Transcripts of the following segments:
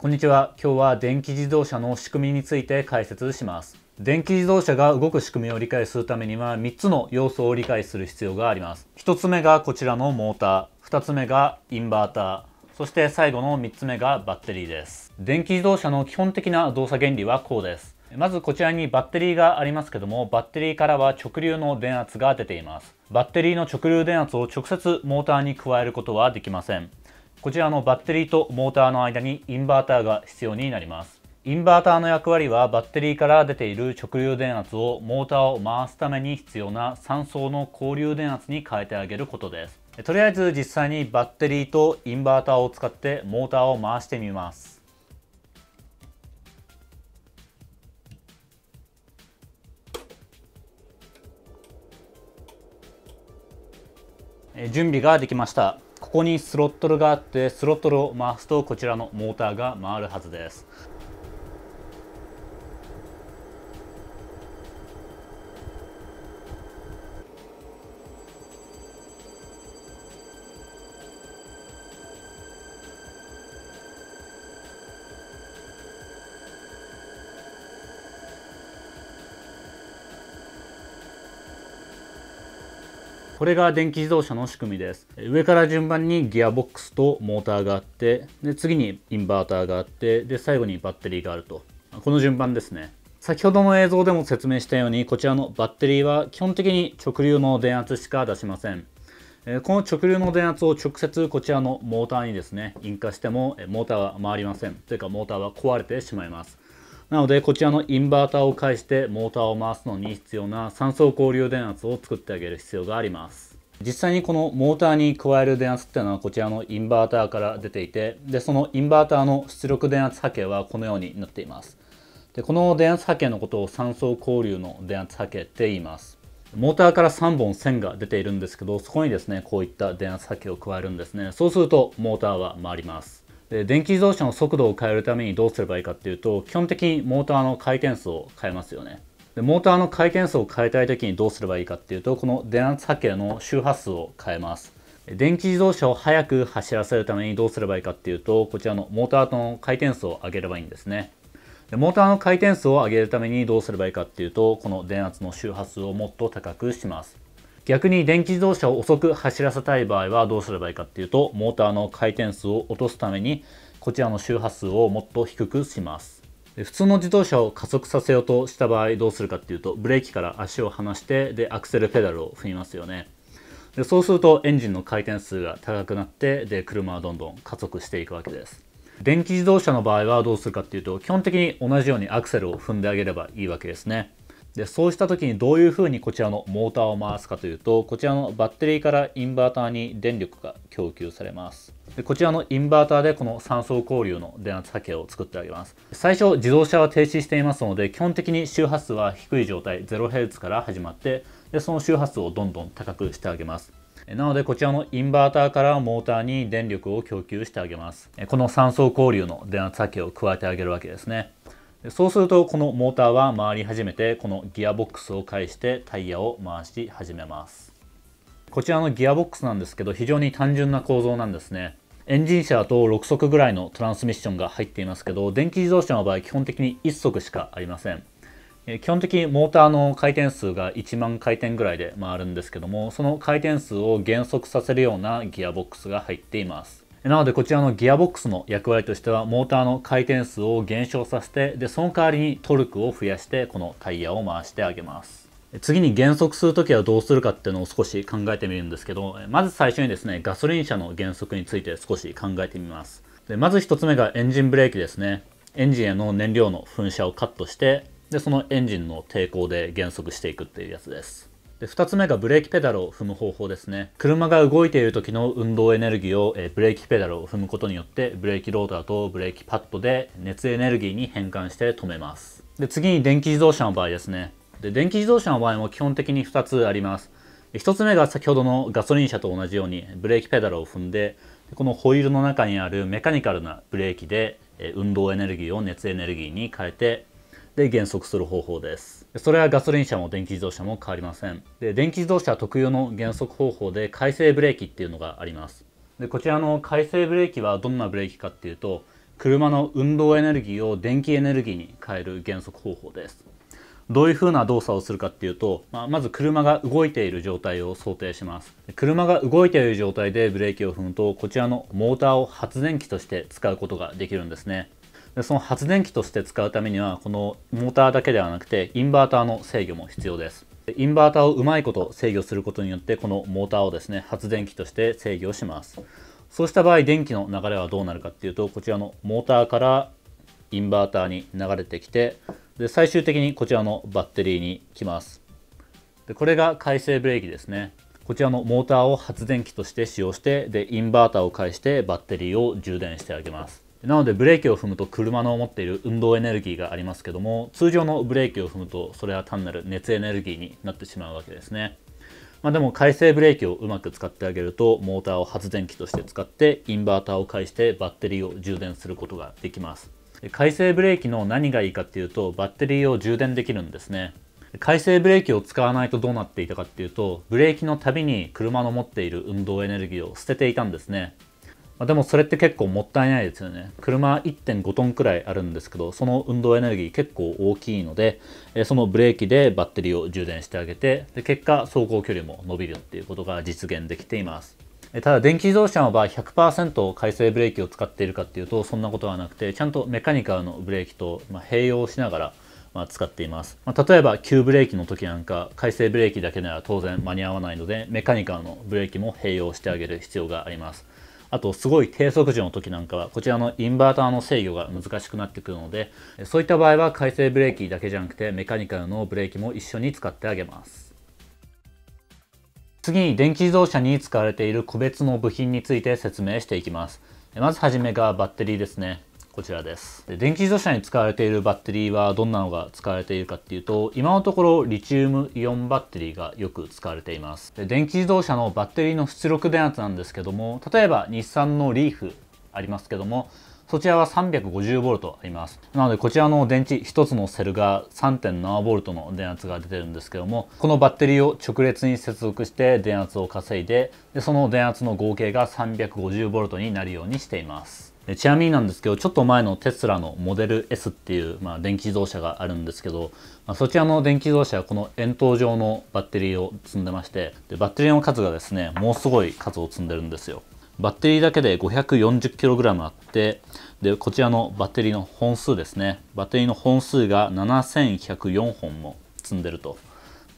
こんにちは今日は電気自動車の仕組みについて解説します電気自動車が動く仕組みを理解するためには3つの要素を理解する必要があります1つ目がこちらのモーター2つ目がインバーターそして最後の3つ目がバッテリーです電気自動車の基本的な動作原理はこうですまずこちらにバッテリーがありますけどもバッテリーからは直流の電圧が出ていますバッテリーの直流電圧を直接モーターに加えることはできませんこちらのバッテリーとモーターの間にインバーターが必要になりますインバーターの役割はバッテリーから出ている直流電圧をモーターを回すために必要な3層の交流電圧に変えてあげることですとりあえず実際にバッテリーとインバーターを使ってモーターを回してみます準備ができましたここにスロットルがあってスロットルを回すとこちらのモーターが回るはずですこれが電気自動車の仕組みです上から順番にギアボックスとモーターがあってで次にインバーターがあってで最後にバッテリーがあるとこの順番ですね先ほどの映像でも説明したようにこちらのバッテリーは基本的に直流の電圧しか出しませんこの直流の電圧を直接こちらのモーターにですね引火してもモーターは回りませんというかモーターは壊れてしまいますなのでこちらのインバーターを介してモーターを回すのに必要な3層交流電圧を作ってあげる必要があります実際にこのモーターに加える電圧っていうのはこちらのインバーターから出ていてでそのインバーターの出力電圧波形はこのようになっていますでこの電圧波形のことを3層交流の電圧波形って言いますモーターから3本線が出ているんですけどそこにですねこういった電圧波形を加えるんですねそうするとモーターは回りますで電気自動車の速度を変えるためにどうすればいいかっていうと基本的にモーターの回転数を変えますよねでモーターの回転数を変えたい時にどうすればいいかっていうとこの電圧波形の周波数を変えます電気自動車を速く走らせるためにどうすればいいかっていうとこちらのモーターの回転数を上げればいいんですねでモーターの回転数を上げるためにどうすればいいかっていうとこの電圧の周波数をもっと高くします逆に電気自動車を遅く走らせたい場合はどうすればいいかっていうとモーターの回転数を落とすためにこちらの周波数をもっと低くします普通の自動車を加速させようとした場合どうするかっていうとブレーキから足を離してでアクセルペダルを踏みますよねでそうするとエンジンの回転数が高くなってで車はどんどん加速していくわけです電気自動車の場合はどうするかっていうと基本的に同じようにアクセルを踏んであげればいいわけですねでそうした時にどういうふうにこちらのモーターを回すかというとこちらのバッテリーからインバーターに電力が供給されますでこちらのインバーターでこの三層交流の電圧波形を作ってあげます最初自動車は停止していますので基本的に周波数は低い状態 0Hz から始まってでその周波数をどんどん高くしてあげますなのでこちらのインバーターからモーターに電力を供給してあげますこの三層交流の電圧波形を加えてあげるわけですねでそうするとこのモーターは回り始めてこのギアボックスを介してタイヤを回し始めますこちらのギアボックスなんですけど非常に単純な構造なんですねエンジン車と6速ぐらいのトランスミッションが入っていますけど電気自動車の場合基本的に1速しかありません基本的にモーターの回転数が1万回転ぐらいで回るんですけどもその回転数を減速させるようなギアボックスが入っていますなのでこちらのギアボックスの役割としてはモーターの回転数を減少させてでその代わりにトルクを増やしてこのタイヤを回してあげます次に減速するときはどうするかっていうのを少し考えてみるんですけどまず最初にですねガソリン車の減速について少し考えてみますでまず1つ目がエンジンブレーキですねエンジンへの燃料の噴射をカットしてでそのエンジンの抵抗で減速していくっていうやつですで2つ目がブレーキペダルを踏む方法ですね車が動いている時の運動エネルギーを、えブレーキペダルを踏むことによってブレーキローターとブレーキパッドで熱エネルギーに変換して止めますで次に電気自動車の場合ですねで電気自動車の場合も基本的に2つあります1つ目が先ほどのガソリン車と同じようにブレーキペダルを踏んでこのホイールの中にあるメカニカルなブレーキで運動エネルギーを熱エネルギーに変えてで減速する方法ですそれはガソリン車も電気自動車も変わりませんで電気自動車特有の減速方法で回生ブレーキっていうのがありますでこちらの回生ブレーキはどんなブレーキかっていうと車の運動エネルギーを電気エネルギーに変える減速方法ですどういうふうな動作をするかっていうと、まあ、まず車が動いている状態を想定します車が動いている状態でブレーキを踏むとこちらのモーターを発電機として使うことができるんですねでその発電機として使うためにはこのモーターだけではなくてインバーターの制御も必要ですインバーターをうまいこと制御することによってこのモーターをですね発電機として制御しますそうした場合電気の流れはどうなるかっていうとこちらのモーターからインバーターに流れてきてで最終的にこちらのバッテリーに来ますでこれが回生ブレーキですねこちらのモーターを発電機として使用してでインバーターを介してバッテリーを充電してあげますなのでブレーキを踏むと車の持っている運動エネルギーがありますけども通常のブレーキを踏むとそれは単なる熱エネルギーになってしまうわけですね。まあ、でも回生ブレーキをうまく使ってあげるとモーターを発電機として使ってインバーターを介してバッテリーを充電することができます回生ブレーキの何がいいかっていうとバッテリーを充電できるんですね回生ブレーキを使わないとどうなっていたかっていうとブレーキのたびに車の持っている運動エネルギーを捨てていたんですねまでもそれって結構もったいないですよね。車1.5トンくらいあるんですけど、その運動エネルギー結構大きいので、そのブレーキでバッテリーを充電してあげて、で結果走行距離も伸びるっていうことが実現できています。ただ電気自動車の場合100%回生ブレーキを使っているかっていうとそんなことはなくてちゃんとメカニカルのブレーキと併用しながらま使っています、ま例えば急ブレーキの時なんか回生ブレーキだけなら当然間に合わないのでメカニカルのブレーキも併用してあげる必要がありますあとすごい低速時の時なんかはこちらのインバーターの制御が難しくなってくるのでそういった場合は回生ブレーキだけじゃなくてメカニカルのブレーキも一緒に使ってあげます次に電気自動車に使われている個別の部品について説明していきますまずはじめがバッテリーですねこちらですで電気自動車に使われているバッテリーはどんなのが使われているかっていうと今のところリチウムイオンバッテリーがよく使われていますで電気自動車のバッテリーの出力電圧なんですけども例えば日産のリーフありますけどもそちらは 350V あります。なのでこちらの電池1つのセルが 3.7V の電圧が出てるんですけども、このバッテリーを直列に接続して電圧を稼いで、でその電圧の合計が 350V になるようにしています。ちなみになんですけどちょっと前のテスラのモデル S っていう、まあ、電気自動車があるんですけど、まあ、そちらの電気自動車はこの円筒状のバッテリーを積んでましてでバッテリーの数がですねもうすごい数を積んでるんですよバッテリーだけで 540kg あってでこちらのバッテリーの本数ですねバッテリーの本数が7104本も積んでると、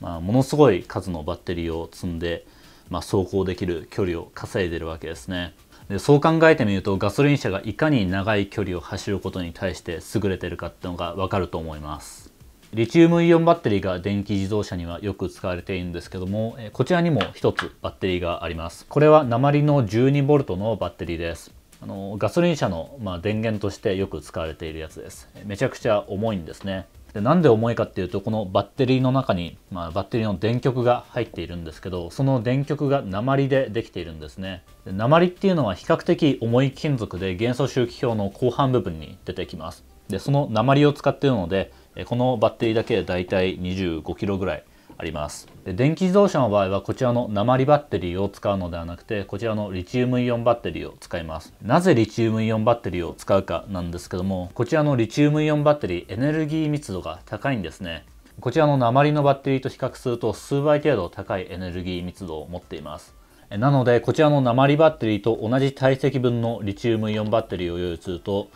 まあ、ものすごい数のバッテリーを積んで、まあ、走行できる距離を稼いでるわけですねでそう考えてみるとガソリン車がいかに長い距離を走ることに対して優れてるかっていうのが分かると思いますリチウムイオンバッテリーが電気自動車にはよく使われているんですけどもこちらにも1つバッテリーがありますこれは鉛の 12V のバッテリーですあのガソリン車の、まあ、電源としてよく使われているやつですめちゃくちゃ重いんですねでなんで重いかっていうとこのバッテリーの中に、まあ、バッテリーの電極が入っているんですけどその電極が鉛でできているんですねで鉛っていうのは比較的重い金属で元素周期表の後半部分に出てきますでその鉛を使っているのでこのバッテリーだけでだいたい 25kg ぐらいありますで電気自動車の場合はこちらの鉛バッテリーを使うのではなくてこちらのリチウムイオンバッテリーを使いますなぜリチウムイオンバッテリーを使うかなんですけどもこちらのリチウムイオンバッテリーエネルギー密度が高いんですねこちらの鉛のバッテリーと比較すると数倍程度高いエネルギー密度を持っていますなのでこちらの鉛バッテリーと同じ体積分のリチウムイオンバッテリーを用意すると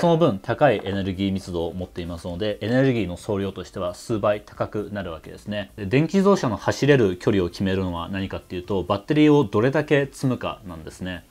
その分高いエネルギー密度を持っていますのでエネルギーの総量としては数倍高くなるわけですねで電気自動車の走れる距離を決めるのは何かっていうとバッテリーをどれだけ積むかなんですね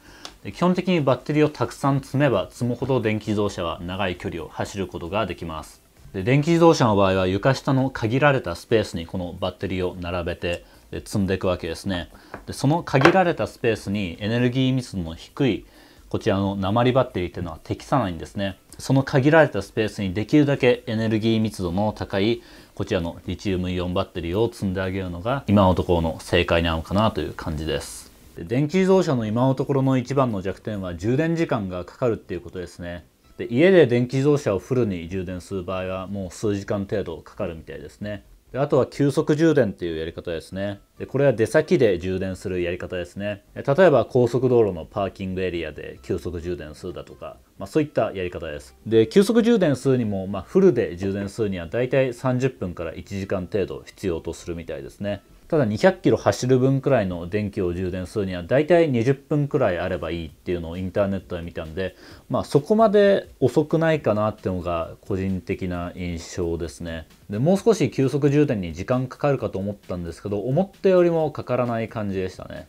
で基本的にバッテリーをたくさん積めば積むほど電気自動車は長い距離を走ることができますで電気自動車の場合は床下の限られたスペースにこのバッテリーを並べて積んでいくわけですねでその限られたスペースにエネルギー密度の低いこちらの鉛バッテリーっていうのは適さないんですねその限られたスペースにできるだけエネルギー密度の高いこちらのリチウムイオンバッテリーを積んであげるのが今のところの正解なのかなという感じですで電気自動車の今のところの一番の弱点は充電時間がかかるっていうことですねで家で電気自動車をフルに充電する場合はもう数時間程度かかるみたいですねであとは急速充電っていうやり方ですねでこれは出先で充電するやり方ですね例えば高速道路のパーキングエリアで急速充電するだとか、まあ、そういったやり方ですで急速充電するにも、まあ、フルで充電するにはだいたい30分から1時間程度必要とするみたいですねただ200キロ走る分くらいの電気を充電するには大体20分くらいあればいいっていうのをインターネットで見たんで、まあ、そこまで遅くないかなっていうのが個人的な印象ですねでもう少し急速充電に時間かかるかと思ったんですけど思ったよりもかからない感じでしたね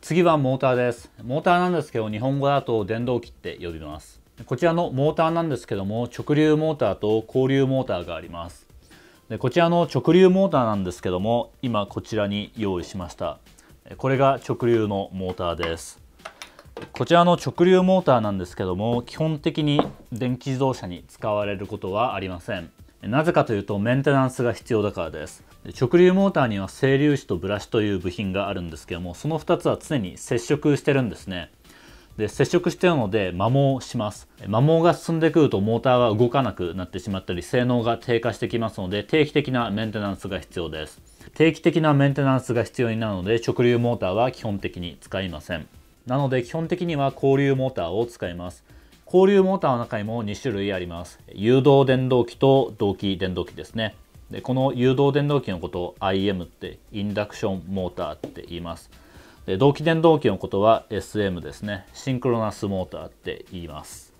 次はモーターですモーターなんですけど日本語だと電動機って呼びますこちらのモーターなんですけども直流モーターと交流モーターがありますでこちらの直流モーターなんですけども今こちらに用意しましたこれが直流のモーターですこちらの直流モーターなんですけども基本的に電気自動車に使われることはありませんなぜかというとメンテナンスが必要だからです直流モーターには整流子とブラシという部品があるんですけどもその2つは常に接触してるんですねで接触しているので摩耗します摩耗が進んでくるとモーターが動かなくなってしまったり性能が低下してきますので定期的なメンテナンスが必要です定期的なメンテナンスが必要になるので直流モーターは基本的に使いませんなので基本的には交流モーターを使います交流モーターの中にも2種類あります誘導電動機と同期電動機ですねでこの誘導電動機のことを IM ってインダクションモーターって言います同期電動機のことは SM ですねシンクロナスモーターって言います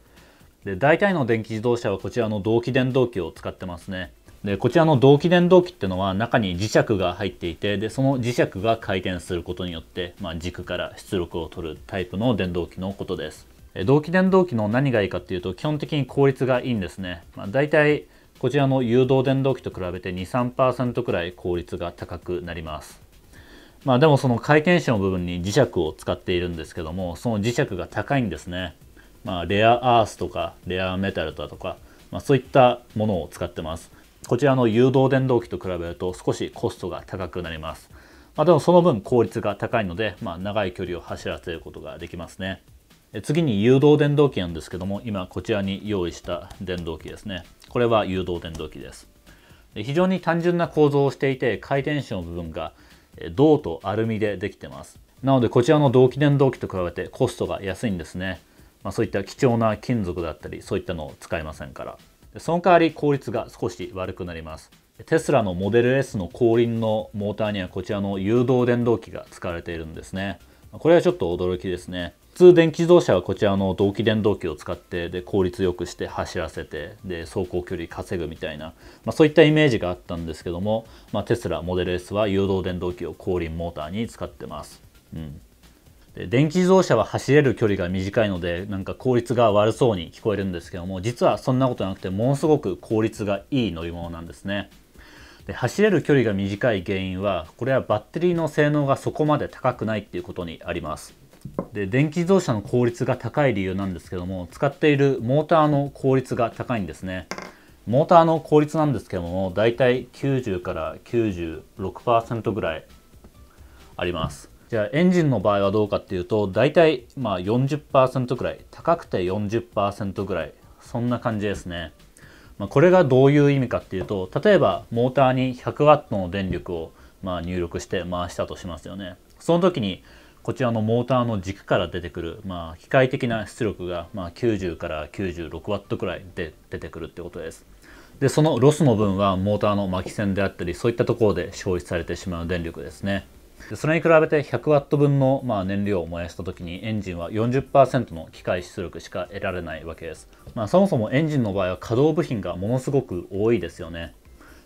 で大体の電気自動車はこちらの同期電動機を使ってますねでこちらの同期電動機ってのは中に磁石が入っていてでその磁石が回転することによって、まあ、軸から出力を取るタイプの電動機のことです同期電動機の何がいいかっていうと基本的に効率がいいんですね、まあ、大体こちらの誘導電動機と比べて23%くらい効率が高くなりますまあ、でもその回転子の部分に磁石を使っているんですけどもその磁石が高いんですね、まあ、レアアースとかレアメタルだとか、まあ、そういったものを使ってますこちらの誘導電動機と比べると少しコストが高くなります、まあ、でもその分効率が高いので、まあ、長い距離を走らせることができますね次に誘導電動機なんですけども今こちらに用意した電動機ですねこれは誘導電動機です非常に単純な構造をしていて回転子の部分が銅とアルミでできてますなのでこちらの同期電動機と比べてコストが安いんですね、まあ、そういった貴重な金属だったりそういったのを使いませんからその代わり効率が少し悪くなりますテスラのモデル S の後輪のモーターにはこちらの誘導電動機が使われているんですねこれはちょっと驚きですね通電気自動車はこちらの同期電動機を使ってで効率よくして走らせてで走行距離稼ぐみたいな、まあ、そういったイメージがあったんですけども、まあ、テスラモデル S は誘導電動機を後輪モーターに使ってます。うん電気自動車は走れる距離が短いのでなんか効率が悪そうに聞こえるんですけども実はそんなことなくてものすごく効率がいい乗り物なんですねで走れる距離が短い原因はこれはバッテリーの性能がそこまで高くないっていうことにありますで電気自動車の効率が高い理由なんですけども使っているモーターの効率が高いんですねモーターの効率なんですけどもだいたい90から96%ぐらいありますじゃあエンジンの場合はどうかっていうと大体まあ40%ぐらい高くて40%ぐらいそんな感じですね、まあ、これがどういう意味かっていうと例えばモーターに 100W の電力をまあ入力して回したとしますよねその時にこちらのモーターの軸から出てくる、まあ、機械的な出力が、まあ、90から96 w くらいで出てくるってことです。でそのロスの分はモーターの巻き線であったりそういったところで消費されてしまう電力ですね。でそれに比べて 100W 分のまあ燃料を燃やした時にエンジンは40%の機械出力しか得られないわけです、まあ、そもそもエンジンの場合は可動部品がものすごく多いですよね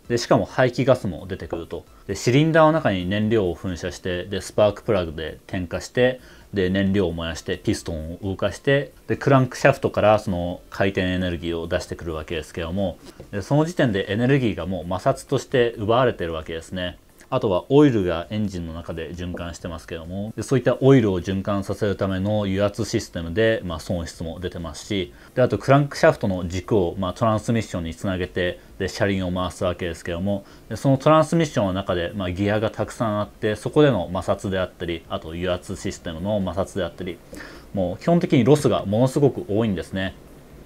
でしかも排気ガスも出てくるとでシリンダーの中に燃料を噴射してでスパークプラグで点火してで燃料を燃やしてピストンを動かしてでクランクシャフトからその回転エネルギーを出してくるわけですけどもでその時点でエネルギーがもう摩擦として奪われてるわけですねあとはオイルがエンジンの中で循環してますけどもでそういったオイルを循環させるための油圧システムで、まあ、損失も出てますしであとクランクシャフトの軸を、まあ、トランスミッションにつなげてで車輪を回すわけですけどもでそのトランスミッションの中で、まあ、ギアがたくさんあってそこでの摩擦であったりあと油圧システムの摩擦であったりもう基本的にロスがものすごく多いんですね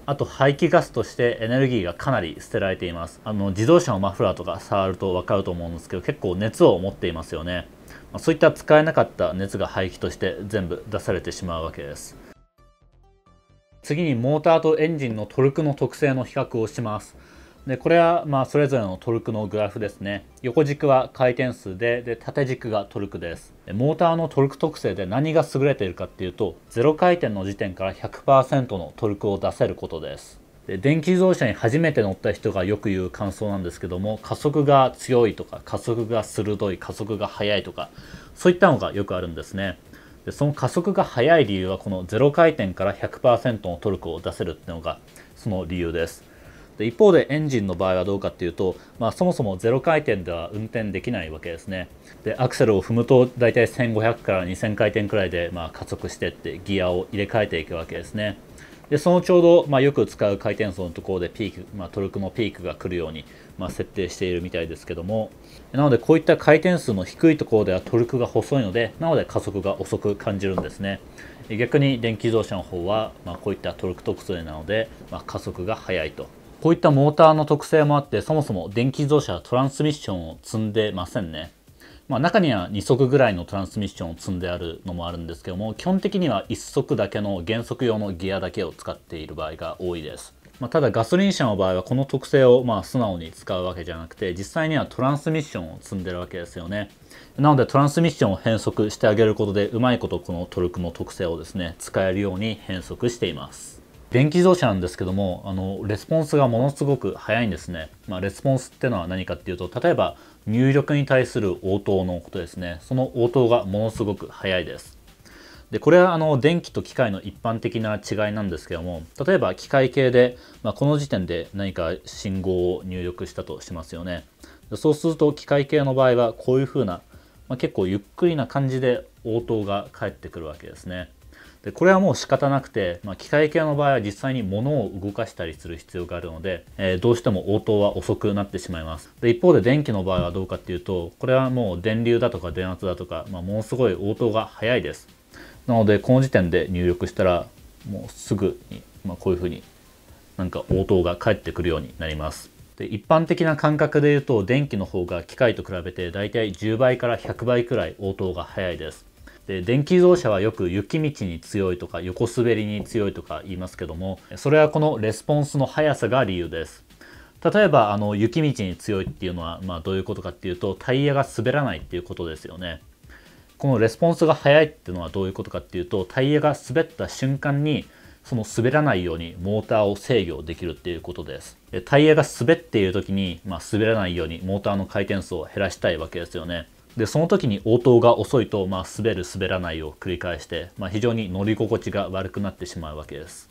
あと排気ガスとしてエネルギーがかなり捨てられていますあの自動車のマフラーとか触るとわかると思うんですけど結構熱を持っていますよね、まあ、そういった使えなかった熱が排気として全部出されてしまうわけです次にモーターとエンジンのトルクの特性の比較をしますでこれはまあそれぞれのトルクのグラフですね横軸は回転数でで縦軸がトルクですモーターのトルク特性で何が優れているかっていうと0回転の時点から100%のトルクを出せることですで電気自動車に初めて乗った人がよく言う感想なんですけども加速が強いとか加速が鋭い加速が速いとかそういったのがよくあるんですねでその加速が速い理由はこの0回転から100%のトルクを出せるっていうのがその理由ですで一方でエンジンの場合はどうかっていうと、まあ、そもそも0回転では運転できないわけですねでアクセルを踏むと大体1500から2000回転くらいでま加速してってギアを入れ替えていくわけですねでそのちょうど、まあ、よく使う回転数のところでピーク、まあ、トルクもピークが来るように、まあ、設定しているみたいですけどもなのでこういった回転数の低いところではトルクが細いのでなので加速が遅く感じるんですね逆に電気自動車の方は、まこういったトルク特性なので、ま加速が速いとこういったモーターの特性もあってそもそも電気自動車はトランスミッションを積んでませんね。まあ、中には2速ぐらいのトランスミッションを積んであるのもあるんですけども基本的には1速だけの減速用のギアだけを使っている場合が多いです。まあ、ただガソリン車の場合はこの特性をまあ素直に使うわけじゃなくて実際にはトランスミッションを積んでるわけですよねなのでトランスミッションを変速してあげることでうまいことこのトルクの特性をですね使えるように変速しています電気自動車なんですけどもあのレスポンスがものすごく速いんですね、まあ、レスポンスってのは何かっていうと例えば入力に対する応答のことですねその応答がものすごく速いですでこれはあの電気と機械の一般的な違いなんですけども例えば機械系で、まあ、この時点で何か信号を入力したとしますよねそうすると機械系の場合はこういうふうな、まあ、結構ゆっくりな感じで応答が返ってくるわけですねでこれはもう仕方なくて、まあ、機械系の場合は実際に物を動かしたりする必要があるので、えー、どうしても応答は遅くなってしまいますで一方で電気の場合はどうかっていうとこれはもう電流だとか電圧だとか、まあ、ものすごい応答が早いですなのでこの時点で入力したらもうすぐに、まあ、こういうふうになんか応答が返ってくるようになりますで一般的な感覚で言うと電気の方が機械と比べて大体10倍から100倍くらい応答が早いですで電気自動車はよく雪道に強いとか横滑りに強いとか言いますけどもそれはこのレスポンスの速さが理由です例えばあの雪道に強いっていうのは、まあ、どういうことかっていうとタイヤが滑らないっていうことですよねこのレスポンスが速いっていうのはどういうことかっていうとタイヤが滑った瞬間にその滑らないようにモーターを制御できるっていうことですタイヤが滑っている時に、まあ、滑らないようにモーターの回転数を減らしたいわけですよねでその時に応答が遅いと、まあ、滑る滑らないを繰り返して、まあ、非常に乗り心地が悪くなってしまうわけです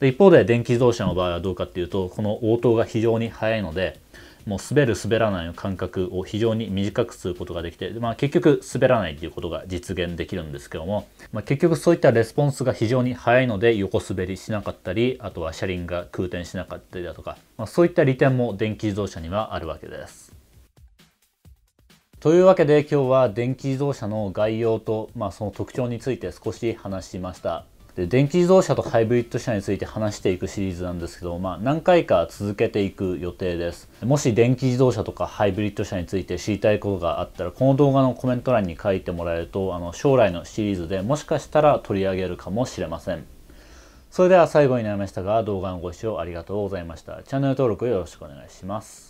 で一方で電気自動車の場合はどうかっていうとこの応答が非常に速いのでもう滑る滑らないの間隔を非常に短くすることができて、まあ、結局滑らないということが実現できるんですけども、まあ、結局そういったレスポンスが非常に速いので横滑りしなかったりあとは車輪が空転しなかったりだとか、まあ、そういった利点も電気自動車にはあるわけです。というわけで今日は電気自動車の概要と、まあ、その特徴について少し話しました。で電気自動車とハイブリッド車について話していくシリーズなんですけど、まあ、何回か続けていく予定ですもし電気自動車とかハイブリッド車について知りたいことがあったらこの動画のコメント欄に書いてもらえるとあの将来のシリーズでもしかしたら取り上げるかもしれませんそれでは最後になりましたが動画のご視聴ありがとうございましたチャンネル登録よろしくお願いします